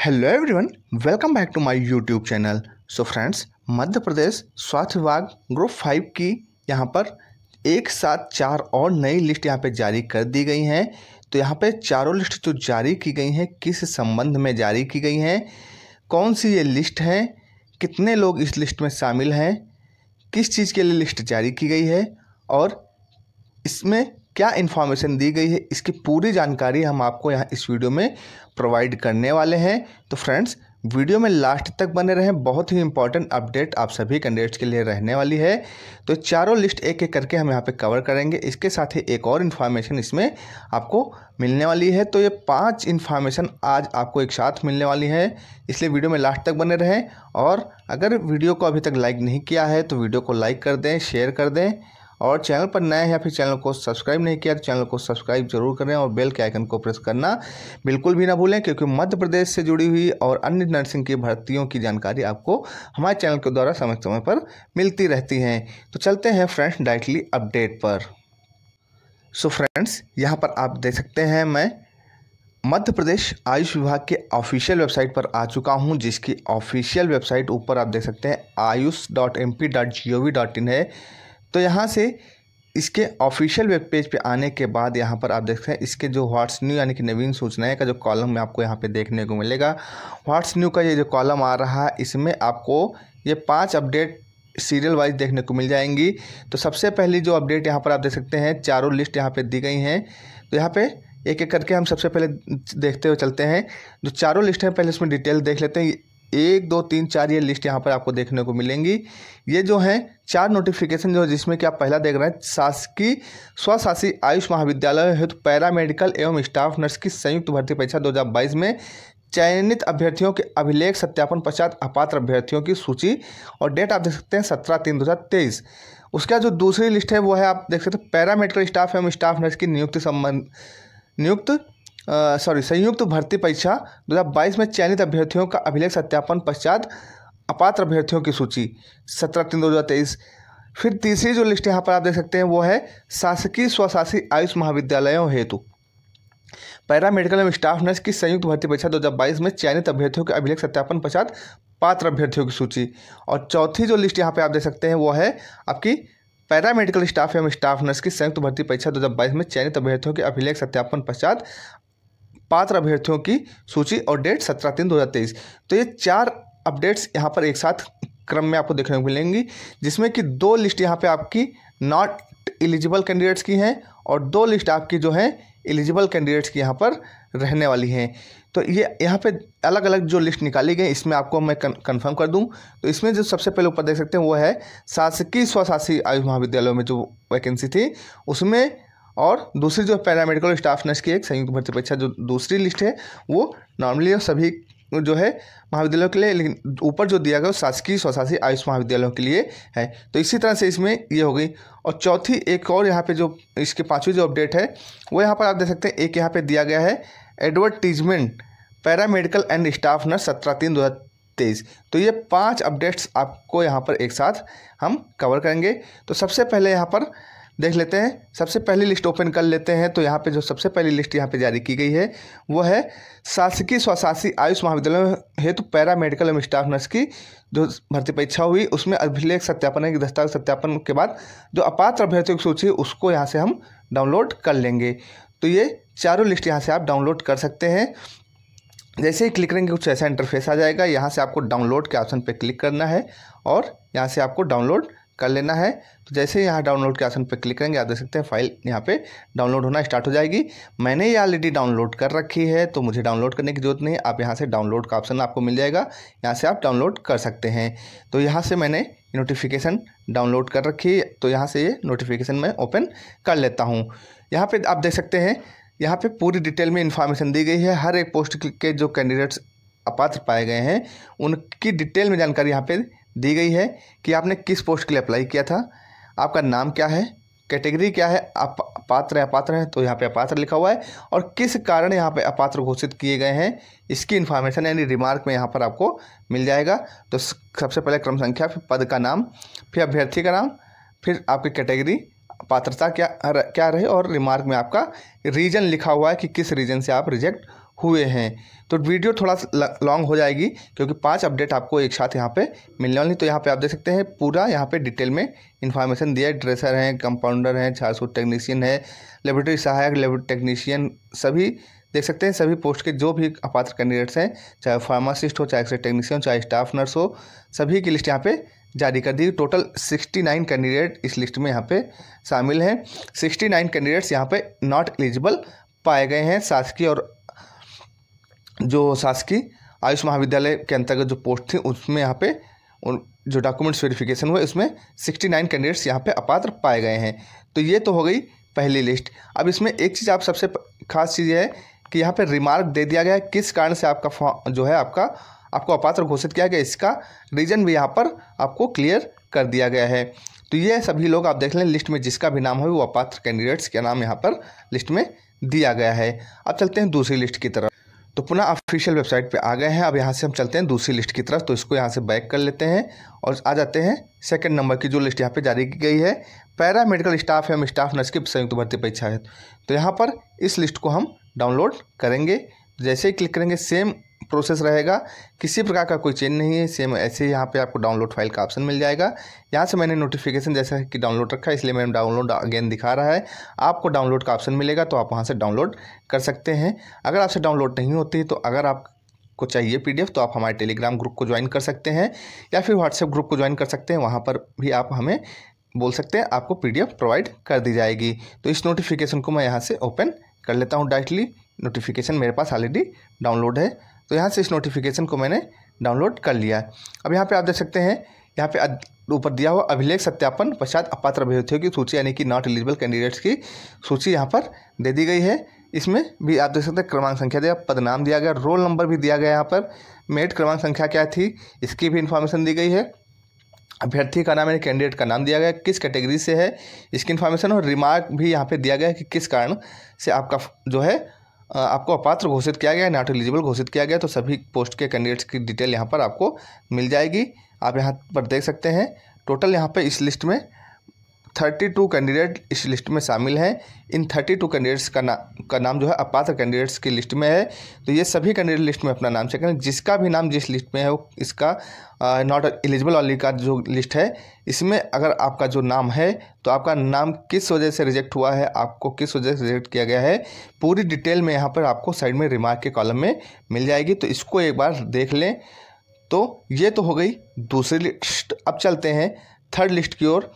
hello everyone welcome back to my YouTube channel so friends Madhya Pradesh स्वास्थ्य विभाग group five की यहाँ पर एक साथ चार और नई लिस्ट यहाँ पे जारी कर दी गई हैं तो यहाँ पे चारों लिस्ट जो जारी की गई हैं किस संबंध में जारी की गई हैं कौन सी ये लिस्ट है कितने लोग इस लिस्ट में शामिल हैं किस चीज़ के लिए लिस्ट जारी की गई है और इसमें क्या इन्फॉर्मेशन दी गई है इसकी पूरी जानकारी हम आपको यहाँ इस वीडियो में प्रोवाइड करने वाले हैं तो फ्रेंड्स वीडियो में लास्ट तक बने रहें बहुत ही इंपॉर्टेंट अपडेट आप सभी कैंडिडेट्स के लिए रहने वाली है तो चारों लिस्ट एक एक करके हम यहाँ पे कवर करेंगे इसके साथ ही एक और इन्फॉर्मेशन इसमें आपको मिलने वाली है तो ये पांच इन्फॉर्मेशन आज आपको एक साथ मिलने वाली है इसलिए वीडियो में लास्ट तक बने रहें और अगर वीडियो को अभी तक लाइक नहीं किया है तो वीडियो को लाइक कर दें शेयर कर दें और चैनल पर नए या फिर चैनल को सब्सक्राइब नहीं किया तो चैनल को सब्सक्राइब जरूर करें और बेल के आइकन को प्रेस करना बिल्कुल भी ना भूलें क्योंकि मध्य प्रदेश से जुड़ी हुई और अन्य नर्सिंग की भर्तियों की जानकारी आपको हमारे चैनल के द्वारा समय समय पर मिलती रहती हैं तो चलते हैं फ्रेंड्स डायरेक्टली अपडेट पर सो फ्रेंड्स यहाँ पर आप देख सकते हैं मैं मध्य प्रदेश आयुष विभाग के ऑफिशियल वेबसाइट पर आ चुका हूं जिसकी ऑफिशियल वेबसाइट ऊपर आप देख सकते हैं Ayush dot M P dot G O V dot in है तो यहाँ से इसके ऑफिशियल वेब पेज पे आने के बाद यहाँ पर आप देखते हैं इसके जो व्हाट्स न्यू यानी कि नवीन सूचनाएं का जो कॉलम में आपको यहाँ पे देखने को मिलेगा व्हाट्स न्यू का ये जो कॉलम आ रहा है इसमें आपको ये पांच अपडेट सीरियल वाइज देखने को मिल जाएंगी तो सबसे पहली जो अपडेट यहाँ पर आप देख सकते हैं चारों लिस्ट यहाँ पर दी गई हैं तो यहाँ पर एक एक करके हम सबसे पहले देखते हुए चलते हैं जो चारों लिस्ट हैं पहले उसमें डिटेल देख लेते हैं एक दो तीन चार ये लिस्ट यहाँ पर आपको देखने को मिलेंगी ये जो है चार नोटिफिकेशन जो जिसमें कि आप पहला देख रहे हैं शासकीय स्वशासी आयुष महाविद्यालय हेतु तो मेडिकल एवं स्टाफ नर्स की संयुक्त भर्ती परीक्षा 2022 में चयनित अभ्यर्थियों के अभिलेख सत्यापन पश्चात अपात्र अभ्यर्थियों की सूची और डेट आप देख सकते हैं सत्रह तीन दो हज़ार तेईस उसके बाद जो दूसरी लिस्ट है वो है आप देख सकते हैं पैरामेडिकल स्टाफ एवं स्टाफ नर्स की नियुक्ति संबंध नियुक्त सॉरी संयुक्त भर्ती परीक्षा 2022 में चयनित अभ्यर्थियों का अभिलेख सत्यापन पश्चात अपात्र अभ्यर्थियों की सूची सत्रह तीन दो हज़ार तेईस फिर तीसरी जो लिस्ट यहाँ पर आप देख सकते हैं वो है शासकीय स्वशासी आयुष महाविद्यालयों हेतु पैरा मेडिकल एवं स्टाफ नर्स की संयुक्त भर्ती परीक्षा दो में चयनित अभ्यर्थियों के अभिलेख सत्यापन पश्चात पात्र अभ्यर्थियों की सूची और चौथी जो लिस्ट यहाँ पर आप देख सकते हैं वो है आपकी पैरा मेडिकल स्टाफ एवं स्टाफ नर्स की संयुक्त भर्ती परीक्षा 2022 में चयनित अभ्यर्थियों के अभिलेख सत्यापन पश्चात पात्र अभ्यर्थियों की सूची और डेट सत्रह तीन दो तो ये चार अपडेट्स यहाँ पर एक साथ क्रम में आपको देखने को मिलेंगी जिसमें कि दो लिस्ट यहाँ पे आपकी नॉट एलिजिबल कैंडिडेट्स की हैं और दो लिस्ट आपकी जो है एलिजिबल कैंडिडेट्स की यहाँ पर रहने वाली हैं तो ये यहाँ पे अलग अलग जो लिस्ट निकाली गई इसमें आपको मैं कंफर्म कर दूँ तो इसमें जो सबसे पहले ऊपर देख सकते हैं वो है शासकीय स्वशासी आयुष महाविद्यालयों में जो वैकेंसी थी उसमें और दूसरी जो पैरामेडिकल स्टाफ नर्स की एक संयुक्त भर्ती परीक्षा जो दूसरी लिस्ट है वो नॉर्मली सभी जो है महाविद्यालयों के लिए लेकिन ऊपर जो दिया गया शासकीय स्वशासी आयुष महाविद्यालयों के लिए है तो इसी तरह से इसमें ये हो गई और चौथी एक और यहाँ पे जो इसके पांचवी जो अपडेट है वो यहाँ पर आप देख सकते हैं एक यहाँ पे दिया गया है advertisement paramedical and staff nurse सत्रह तीन दो तेईस तो ये पाँच अपडेट्स आपको यहाँ पर एक साथ हम कवर करेंगे तो सबसे पहले यहाँ पर देख लेते हैं सबसे पहली लिस्ट ओपन कर लेते हैं तो यहाँ पे जो सबसे पहली लिस्ट यहाँ पे जारी की गई है वो है शासकीय स्वशासी आयुष महाविद्यालय हेतु तो पैरा मेडिकल एवं स्टाफ नर्स की जो भर्ती परीक्षा हुई उसमें अभिलेख सत्यापन कि दस्तावेज सत्यापन के बाद जो अपात्र अभ्यर्थियों की सूची उसको यहाँ से हम डाउनलोड कर लेंगे तो ये चारों लिस्ट यहाँ से आप डाउनलोड कर सकते हैं जैसे ही क्लिक करेंगे कुछ ऐसा इंटरफेस आ जाएगा यहाँ से आपको डाउनलोड के ऑप्शन पर क्लिक करना है और यहाँ से आपको डाउनलोड कर लेना है तो जैसे यहाँ डाउनलोड के ऑप्शन पर क्लिक करेंगे आप देख सकते हैं फाइल यहाँ पे डाउनलोड होना स्टार्ट हो जाएगी मैंने ये ऑलरेडी डाउनलोड कर रखी है तो मुझे डाउनलोड करने की जरूरत नहीं आप यहाँ से डाउनलोड का ऑप्शन आपको मिल जाएगा यहाँ से आप डाउनलोड कर सकते हैं तो यहाँ से मैंने नोटिफिकेशन डाउनलोड कर रखी है तो यहाँ से ये नोटिफिकेशन मैं ओपन कर लेता हूँ यहाँ पर आप देख सकते हैं यहाँ पर पूरी डिटेल में इन्फॉर्मेशन दी गई है हर एक पोस्ट के जो कैंडिडेट्स अपात्र पाए गए हैं उनकी डिटेल में जानकारी यहाँ पर दी गई है कि आपने किस पोस्ट के लिए अप्लाई किया था आपका नाम क्या है कैटेगरी क्या है आप पात्र अपात्र है तो यहाँ पे अपात्र लिखा हुआ है और किस कारण यहाँ पे अपात्र घोषित किए गए हैं इसकी इन्फॉर्मेशन यानी रिमार्क में यहाँ पर आपको मिल जाएगा तो सबसे पहले क्रम संख्या फिर पद का नाम फिर अभ्यर्थी का नाम फिर आपकी कैटेगरी पात्रता क्या क्या रहे और रिमार्क में आपका रीजन लिखा हुआ है कि किस रीजन से आप रिजेक्ट हुए हैं तो वीडियो थोड़ा लॉन्ग हो जाएगी क्योंकि पांच अपडेट आपको एक साथ यहाँ पे मिलने वाली तो यहाँ पे आप देख सकते हैं पूरा यहाँ पे डिटेल में इन्फॉर्मेशन दिया है ड्रेसर हैं कंपाउंडर हैं सौ टेक्नीशियन है लेबोरेटरी सहायक लेबोरेटरी टेक्नीशियन सभी देख सकते हैं सभी पोस्ट के जो भी अपात्र कैंडिडेट्स हैं चाहे फार्मासिस्ट हो चाहे एक्सरे टेक्नीशियन चाहे स्टाफ नर्स हो सभी की लिस्ट यहाँ पे जारी कर दी टोटल सिक्सटी नाइन कैंडिडेट इस लिस्ट में यहाँ पे शामिल हैं सिक्सटी नाइन कैंडिडेट्स यहाँ पे नॉट एलिजिबल पाए गए हैं शासकीय और जो शासकीय आयुष महाविद्यालय के अंतर्गत जो पोस्ट थी उसमें यहाँ पे उन जो डॉक्यूमेंट्स वेरिफिकेशन हुआ उसमें सिक्सटी नाइन कैंडिडेट्स यहाँ पे अपात्र पाए गए हैं तो ये तो हो गई पहली लिस्ट अब इसमें एक चीज़ आप सबसे खास चीज़ है कि यहाँ पे रिमार्क दे दिया गया है किस कारण से आपका जो है आपका आपको अपात्र घोषित किया गया इसका रीज़न भी यहाँ पर आपको क्लियर कर दिया गया है तो ये सभी लोग आप देख लें लिस्ट में जिसका भी नाम हो वो अपात्र कैंडिडेट्स का नाम यहाँ पर लिस्ट में दिया गया है अब चलते हैं दूसरी लिस्ट की तरफ तो पुनः ऑफिशियल वेबसाइट पे आ गए हैं अब यहाँ से हम चलते हैं दूसरी लिस्ट की तरफ तो इसको यहाँ से बैक कर लेते हैं और आ जाते हैं सेकंड नंबर की जो लिस्ट यहाँ पे जारी की गई है पैरा मेडिकल स्टाफ एवं स्टाफ नर्स की संयुक्त भर्ती परीक्षा है तो यहाँ पर इस लिस्ट को हम डाउनलोड करेंगे जैसे ही क्लिक करेंगे सेम प्रोसेस रहेगा किसी प्रकार का कोई चेंज नहीं है सेम ऐसे ही यहाँ पे आपको डाउनलोड फाइल का ऑप्शन मिल जाएगा यहाँ से मैंने नोटिफिकेशन जैसा कि डाउनलोड रखा है इसलिए मैंने डाउनलोड अगेन दिखा रहा है आपको डाउनलोड का ऑप्शन मिलेगा तो आप वहाँ से डाउनलोड कर सकते हैं अगर आपसे डाउनलोड नहीं होती तो अगर आप को चाहिए पीडीएफ तो आप हमारे टेलीग्राम ग्रुप को ज्वाइन कर सकते हैं या फिर व्हाट्सएप ग्रुप को ज्वाइन कर सकते हैं वहाँ पर भी आप हमें बोल सकते हैं आपको पीडीएफ प्रोवाइड कर दी जाएगी तो इस नोटिफिकेशन को मैं यहाँ से ओपन कर लेता हूँ डायरेक्टली नोटिफिकेशन मेरे पास ऑलरेडी डाउनलोड है तो यहाँ से इस नोटिफिकेशन को मैंने डाउनलोड कर लिया अब यहाँ पर आप देख सकते हैं यहाँ पे ऊपर दिया हुआ अभिलेख सत्यापन पश्चात अपात्र अभ्यर्थियों की सूची यानी कि नॉट एलिजिबल कैंडिडेट्स की सूची यहाँ पर दे दी गई है इसमें भी आप देख सकते हैं क्रमांक संख्या दिया पद नाम दिया गया रोल नंबर भी दिया गया यहाँ पर मेट क्रमांक संख्या क्या थी इसकी भी इन्फॉर्मेशन दी गई है अभ्यर्थी का नाम यानी कैंडिडेट का नाम दिया गया किस कैटेगरी से है इसकी इन्फॉर्मेशन और रिमार्क भी यहाँ पर दिया गया है कि किस कारण से आपका जो है आपको अपात्र घोषित किया गया नॉट एलिजिबल घोषित किया गया तो सभी पोस्ट के कैंडिडेट्स की डिटेल यहाँ पर आपको मिल जाएगी आप यहाँ पर देख सकते हैं टोटल यहाँ पर इस लिस्ट में थर्टी टू कैंडिडेट इस लिस्ट में शामिल हैं इन थर्टी टू कैंडिडेट्स का ना का नाम जो है अपात्र कैंडिडेट्स की लिस्ट में है तो ये सभी कैंडिडेट लिस्ट में अपना नाम चेक करें जिसका भी नाम जिस लिस्ट में है वो इसका नॉट एलिजिबल वाली का जो लिस्ट है इसमें अगर आपका जो नाम है तो आपका नाम किस वजह से रिजेक्ट हुआ है आपको किस वजह से रिजेक्ट किया गया है पूरी डिटेल में यहाँ पर आपको साइड में रिमार्क के कॉलम में मिल जाएगी तो इसको एक बार देख लें तो ये तो हो गई दूसरी लिस्ट अब चलते हैं थर्ड लिस्ट की ओर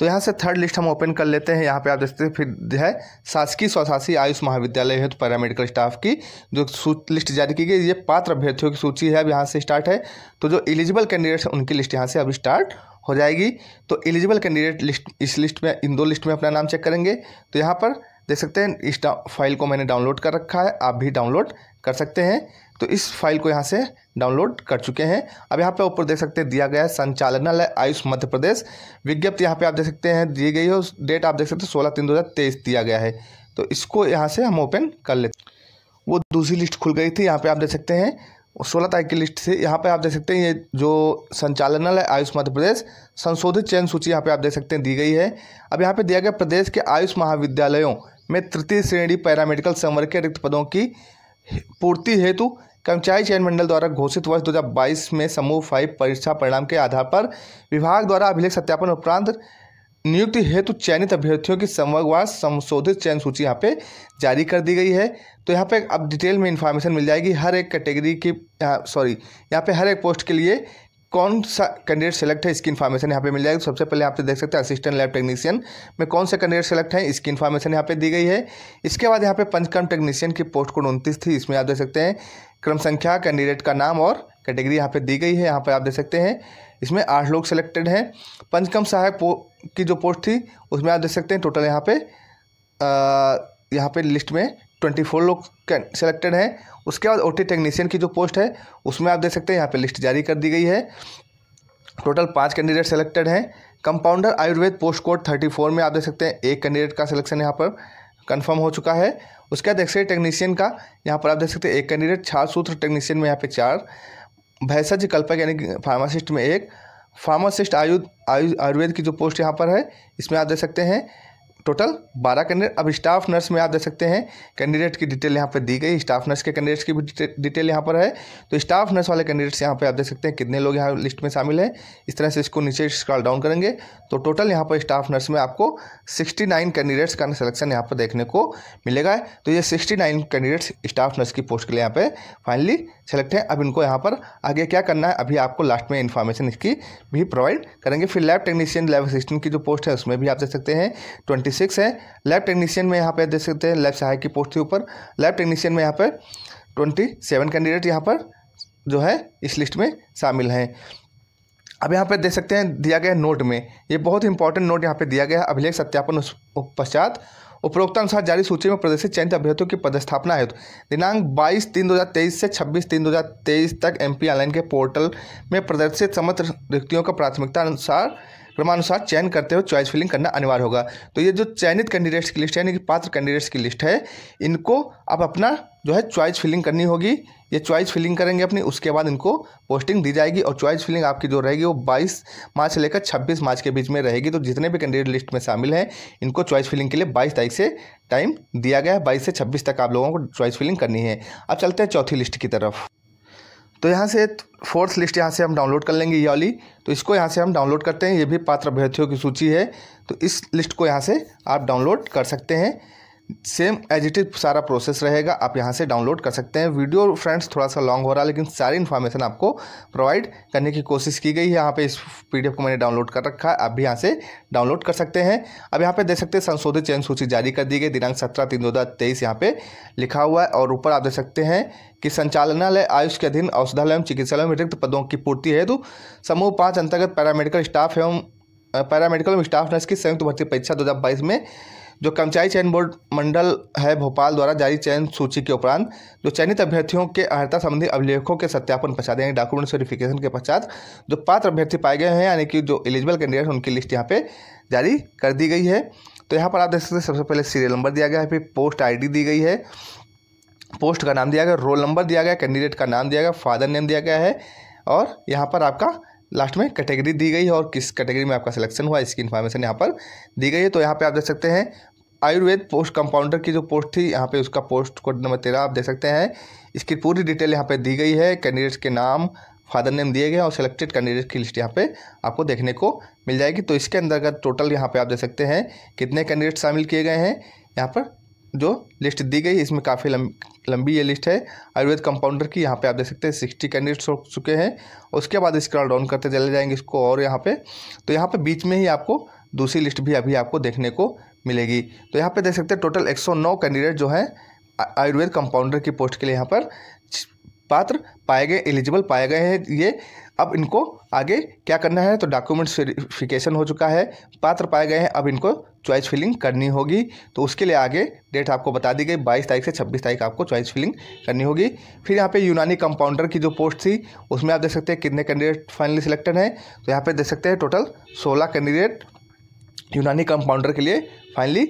तो यहाँ से थर्ड लिस्ट हम ओपन कर लेते हैं यहाँ पे आप देखते हैं फिर है शासकीय स्वशासी आयुष महाविद्यालय हेतु तो पैरामेडिकल स्टाफ की जो लिस्ट जारी की गई ये पात्र अभ्यर्थियों की सूची है अब यहाँ से स्टार्ट है तो जो एलिजिबल कैंडिडेट्स हैं उनकी लिस्ट यहाँ से अब स्टार्ट हो जाएगी तो एलिजिबल कैंडिडेट लिस्ट इस लिस्ट में इन दो लिस्ट में अपना नाम चेक करेंगे तो यहाँ पर देख सकते हैं इस फाइल को मैंने डाउनलोड कर रखा है आप भी डाउनलोड कर सकते हैं तो इस फाइल को यहाँ से डाउनलोड कर चुके हैं अब यहाँ पे ऊपर देख सकते हैं दिया गया है संचालनालय आयुष मध्य प्रदेश विज्ञप्ति यहाँ पे आप देख सकते हैं दी गई है डेट आप देख सकते हैं सोलह तीन दो हज़ार तेईस दिया गया है तो इसको यहाँ से हम ओपन कर लेते वो दूसरी लिस्ट खुल गई थी यहाँ पर आप देख सकते हैं सोलह तारीख की लिस्ट से यहाँ पे आप देख सकते हैं ये जो संचालनालय आयुष मध्य प्रदेश संशोधित चयन सूची यहाँ पे आप देख सकते हैं दी गई है अब यहाँ पे दिया गया प्रदेश के आयुष महाविद्यालयों में तृतीय श्रेणी पैरामेडिकल संवर्ग के रिक्त पदों की पूर्ति हेतु कर्मचारी चयन मंडल द्वारा घोषित वर्ष दो में समूह फाइव परीक्षा परिणाम के आधार पर विभाग द्वारा अभिलेख सत्यापन उपरांत नियुक्ति हेतु चयनित अभ्यर्थियों की समवार संशोधित चयन सूची यहाँ पे जारी कर दी गई है तो यहाँ पे अब डिटेल में इन्फॉर्मेशन मिल जाएगी हर एक कैटेगरी की सॉरी यहाँ पे हर एक पोस्ट के लिए कौन सा कैंडिडेट सेलेक्ट है इसकी इन्फॉर्मेशन यहाँ पे मिल जाएगी सबसे पहले यहाँ पे तो देख सकते हैं असिस्टेंट लैब टेक्नीशियन में कौन से कैंडिडेट सेलेक्ट हैं इसकी इन्फॉर्मेशन यहाँ पे दी गई है इसके बाद यहाँ पे पंचकर्म टेक्नीशियन की पोस्ट कोड उनतीस थी इसमें आप देख सकते हैं क्रम संख्या कैंडिडेट का नाम और कैटेगरी यहाँ पे दी गई है यहाँ पे आप देख सकते हैं इसमें आठ लोग सिलेक्टेड हैं पंचकम सहायक की जो पोस्ट थी उसमें आप देख सकते हैं टोटल यहाँ पे आ, यहाँ पे लिस्ट में ट्वेंटी फोर लोग सिलेक्टेड हैं उसके बाद ओटी टेक्नीशियन की जो पोस्ट है उसमें आप देख सकते हैं यहाँ पे लिस्ट जारी कर दी गई है टोटल पाँच कैंडिडेट सेलेक्टेड हैं compounder Ayurveda post code thirty four में आप देख सकते हैं एक कैंडिडेट का सिलेक्शन यहाँ पर कंफर्म हो चुका है उसके बाद एक्सरे टेक्नीशियन का यहाँ पर आप देख सकते हैं एक कैंडिडेट छात्र सूत्र टेक्नीशियन में यहाँ पे चार भैसज कल्पक यानी फार्मासिस्ट में एक फार्मासिस्ट आयु आयु आयुर्वेद की जो पोस्ट यहाँ पर है इसमें आप देख सकते हैं टोटल बारह कैंडिडेट अब स्टाफ नर्स में आप देख सकते हैं कैंडिडेट की डिटेल यहाँ पर दी गई स्टाफ नर्स के कैंडिडेट्स की भी डिटेल यहाँ पर है तो स्टाफ नर्स वाले कैंडिडेट्स यहाँ पर आप देख सकते हैं कितने लोग यहाँ लिस्ट में शामिल हैं इस तरह से इसको नीचे स्क्रॉल डाउन करेंगे तो टोटल यहाँ पर स्टाफ नर्स में आपको सिक्सटी नाइन कैंडिडेट्स का सिलेक्शन यहाँ पर देखने को मिलेगा तो ये sixty nine candidates staff nurse की पोस्ट के लिए यहाँ पर फाइनली सेलेक्ट है अब इनको यहाँ पर आगे क्या करना है अभी आपको लास्ट में इन्फॉर्मेशन इसकी भी प्रोवाइड करेंगे फिर लैब टेक्नीशियन लैब असिस्टेंट की जो पोस्ट है उसमें भी आप देख सकते हैं ट्वेंटी थर्टी सिक्स है लैब टेक्नीशियन में यहाँ पे देख सकते हैं लैब सहायक की पोस्ट के ऊपर लैब टेक्नीशियन में यहाँ पे ट्वेंटी सेवन कैंडिडेट यहाँ पर जो है इस लिस्ट में शामिल हैं अब यहाँ पे देख सकते हैं दिया गया नोट में ये बहुत इंपॉर्टेंट नोट यहाँ पे दिया गया है अभिलेख सत्यापन पश्चात उपरोक्ता अनुसार जारी सूची में प्रदर्शित चयनित अभ्यर्थियों की पदस्थापना आयुक्त दिनांक 22 तीन 2023 से 26 तीन 2023 तक एमपी ऑनलाइन के पोर्टल में प्रदर्शित समस्त रिक्तियों का प्राथमिकता अनुसार क्रमानुसार चयन करते हुए चॉइस फिलिंग करना अनिवार्य होगा तो ये जो चयनित कैंडिडेट्स की लिस्ट है यानी कि पात्र कैंडिडेट्स की लिस्ट है इनको आप अपना जो है चॉइस फिलिंग करनी होगी ये चॉइस फिलिंग करेंगे अपनी उसके बाद इनको पोस्टिंग दी जाएगी और चॉइस फिलिंग आपकी जो रहेगी वो 22 मार्च से लेकर 26 मार्च के बीच में रहेगी तो जितने भी कैंडिडेट लिस्ट में शामिल हैं इनको चॉइस फिलिंग के लिए 22 तारीख से टाइम दिया गया है 22 से 26 तक आप लोगों को चॉइस फिलिंग करनी है अब चलते हैं चौथी लिस्ट की तरफ तो यहाँ से फोर्थ लिस्ट यहाँ से हम डाउनलोड कर लेंगे ये वाली तो इसको यहाँ से हम डाउनलोड करते हैं ये भी पात्र अभ्यर्थियों की सूची है तो इस लिस्ट को यहाँ से आप डाउनलोड कर सकते हैं सेम एज इट इज सारा प्रोसेस रहेगा आप यहाँ से डाउनलोड कर सकते हैं वीडियो फ्रेंड्स थोड़ा सा लॉन्ग हो रहा है लेकिन सारी इन्फॉर्मेशन आपको प्रोवाइड करने की कोशिश की गई है यहाँ पे इस पीडीएफ को मैंने डाउनलोड कर रखा है आप भी यहाँ से डाउनलोड कर सकते हैं अब यहाँ पे देख सकते हैं संशोधित चयन सूची जारी कर दी गई दिनांक सत्रह तीन दो हज़ार तेईस यहाँ पे लिखा हुआ है और ऊपर आप देख सकते हैं कि संचालनालय आयुष के अधीन औषधालय एवं चिकित्सालय में रिक्त पदों की पूर्ति हेतु समूह पाँच अंतर्गत पैरामेडिकल स्टाफ एवं पैरामेडिकल एवं स्टाफ नर्स की संयुक्त भर्ती परीक्षा दो में जो कर्मचारी चयन बोर्ड मंडल है भोपाल द्वारा जारी चयन सूची के उपरांत जो चयनित अभ्यर्थियों के अर्हता संबंधी अभिलेखों के सत्यापन पश्चात यानी डॉक्यूमेंट वेरिफिकेशन के पश्चात जो पात्र अभ्यर्थी पाए गए हैं यानी कि जो एलिजिबल कैंडिडेट उनकी लिस्ट यहाँ पर जारी कर दी गई है तो यहाँ पर आप देख सकते हैं सबसे पहले सीरियल नंबर दिया गया है फिर पोस्ट आईडी दी गई है पोस्ट का नाम दिया गया रोल नंबर दिया गया कैंडिडेट का नाम दिया गया फादर नेम दिया गया है और यहाँ पर आपका लास्ट में कैटेगरी दी गई है और किस कैटेगरी में आपका सिलेक्शन हुआ इसकी इन्फॉर्मेशन यहाँ पर दी गई है तो यहाँ पे आप देख सकते हैं आयुर्वेद पोस्ट कंपाउंडर की जो पोस्ट थी यहाँ पे उसका पोस्ट कोड नंबर तेरह आप देख सकते हैं इसकी पूरी डिटेल यहाँ पे दी गई है कैंडिडेट्स के नाम फादर नेम दिए गए और सिलेक्टेड कैंडिडेट्स की लिस्ट यहाँ पे आपको देखने को मिल जाएगी तो इसके अंतर्गत टोटल यहाँ पे आप देख सकते हैं कितने कैंडिडेट शामिल किए गए हैं यहाँ पर जो लिस्ट दी गई इसमें काफ़ी लंबी ये लिस्ट है आयुर्वेद कंपाउंडर की यहाँ पे आप देख सकते हैं सिक्सटी कैंडिडेट्स हो चुके हैं उसके बाद स्क्रॉल डाउन करते चले जाएंगे इसको और यहाँ पे तो यहाँ पे बीच में ही आपको दूसरी लिस्ट भी अभी आपको देखने को मिलेगी तो यहाँ पे देख सकते हैं टोटल 109 कैंडिडेट जो है आयुर्वेद कंपाउंडर की पोस्ट के लिए यहाँ पर पात्र पाए गए एलिजिबल पाए गए हैं ये अब इनको आगे क्या करना है तो डॉक्यूमेंट्स वेरिफिकेशन हो चुका है पात्र पाए गए हैं अब इनको चॉइस फिलिंग करनी होगी तो उसके लिए आगे डेट आपको बता दी गई 22 तारीख से 26 तारीख आपको चॉइस फिलिंग करनी होगी फिर यहाँ पे यूनानी कंपाउंडर की जो पोस्ट थी उसमें आप देख सकते हैं कितने कैंडिडेट फाइनली सिलेक्टेड हैं तो यहाँ पर देख सकते हैं टोटल सोलह कैंडिडेट यूनानी कंपाउंडर के लिए फाइनली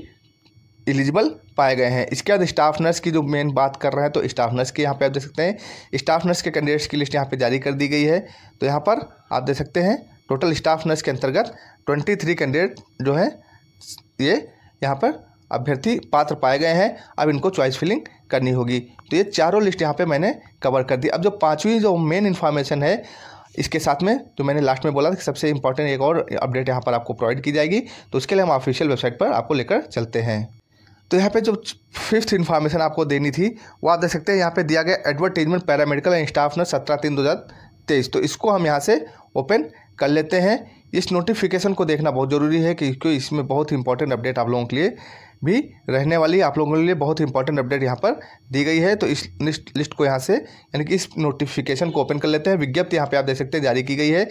एलिजिबल पाए गए हैं इसके बाद स्टाफ नर्स की जो मेन बात कर रहे हैं तो स्टाफ नर्स की यहाँ पे आप देख सकते हैं स्टाफ नर्स के कैंडिडेट्स की लिस्ट यहाँ पे जारी कर दी गई है तो यहाँ पर आप देख सकते हैं टोटल स्टाफ नर्स के अंतर्गत ट्वेंटी थ्री कैंडिडेट जो हैं ये यहाँ पर अभ्यर्थी पात्र पाए गए हैं अब इनको चॉइस फिलिंग करनी होगी तो ये चारों लिस्ट यहाँ पर मैंने कवर कर दी अब जो पाँचवीं जो मेन इन्फॉर्मेशन है इसके साथ में तो मैंने लास्ट में बोला था कि सबसे इंपॉर्टेंट एक और अपडेट यहाँ पर आपको प्रोवाइड की जाएगी तो उसके लिए हम ऑफिशियल वेबसाइट पर आपको लेकर चलते हैं तो यहाँ पे जो फिफ्थ इन्फॉर्मेशन आपको देनी थी वो आप देख सकते हैं यहाँ पे दिया गया advertisement paramedical and staff nurse सत्रह तीन दो हज़ार तेईस तो इसको हम यहाँ से ओपन कर लेते हैं इस नोटिफिकेशन को देखना बहुत ज़रूरी है कि इसमें बहुत इंपॉर्टेंट अपडेट आप लोगों के लिए भी रहने वाली आप लोगों के लिए बहुत ही इंपॉर्टेंट अपडेट यहाँ पर दी गई है तो इस लिस्ट लिस्ट को यहाँ से यानी कि इस नोटिफिकेशन को ओपन कर लेते हैं विज्ञप्ति यहाँ पे आप देख सकते हैं जारी की गई है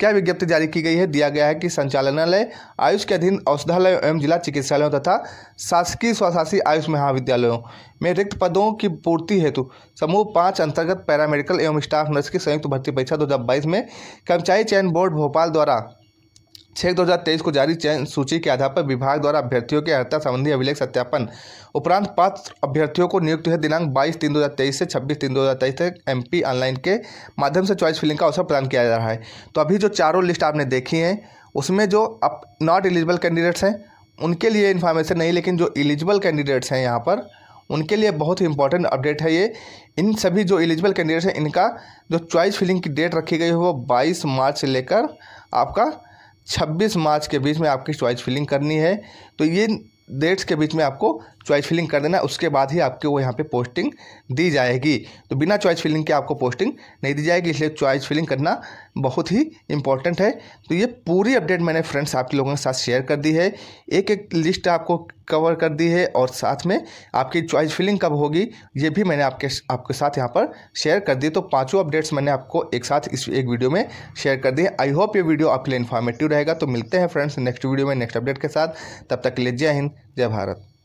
क्या विज्ञप्ति जारी की गई है दिया गया है कि संचालनालय आयुष के अधीन औषधालय एवं जिला चिकित्सालयों तथा शासकीय स्वशासी आयुष महाविद्यालयों में रिक्त पदों की पूर्ति हेतु समूह पाँच अंतर्गत पैरामेडिकल एवं स्टाफ नर्स की संयुक्त भर्ती परीक्षा दो में कर्मचारी चयन बोर्ड भोपाल द्वारा छः दो हज़ार तेईस को जारी चयन सूची के आधार पर विभाग द्वारा अभ्यर्थियों के अर्हता संबंधी अभिलेख सत्यापन उपरांत पात्र अभ्यर्थियों को नियुक्त है दिनांक 22 तीन 2023 से 26 तीन 2023 तक एमपी ऑनलाइन के माध्यम से चॉइस फिलिंग का अवसर प्रदान किया जा रहा है तो अभी जो चारों लिस्ट आपने देखी हैं उसमें जो अप नॉट एलिजिबल कैंडिडेट्स हैं उनके लिए इन्फॉर्मेशन नहीं लेकिन जो एलिजिबल कैंडिडेट्स हैं यहाँ पर उनके लिए बहुत ही इंपॉर्टेंट अपडेट है ये इन सभी जो एलिजिबल कैंडिडेट्स हैं इनका जो चॉइस फिलिंग की डेट रखी गई है वो बाईस मार्च से लेकर आपका छब्बीस मार्च के बीच में आपकी च्वाइस फिलिंग करनी है तो ये डेट्स के बीच में आपको चॉइस फिलिंग कर देना उसके बाद ही आपके वो यहाँ पे पोस्टिंग दी जाएगी तो बिना चॉइस फिलिंग के आपको पोस्टिंग नहीं दी जाएगी इसलिए चॉइस फिलिंग करना बहुत ही इंपॉर्टेंट है तो ये पूरी अपडेट मैंने फ्रेंड्स आपके लोगों के साथ शेयर कर दी है एक एक लिस्ट आपको कवर कर दी है और साथ में आपकी चॉइस फिलिंग कब होगी ये भी मैंने आपके आपके साथ यहाँ पर शेयर कर दी तो पाँचों अपडेट्स मैंने आपको एक साथ इस एक वीडियो में शेयर कर दी है आई होप ये वीडियो आपके लिए इन्फॉर्मेटिव रहेगा तो मिलते हैं फ्रेंड्स नेक्स्ट वीडियो में नेक्स्ट अपडेट के साथ तब तक ले जय हिंद जय भारत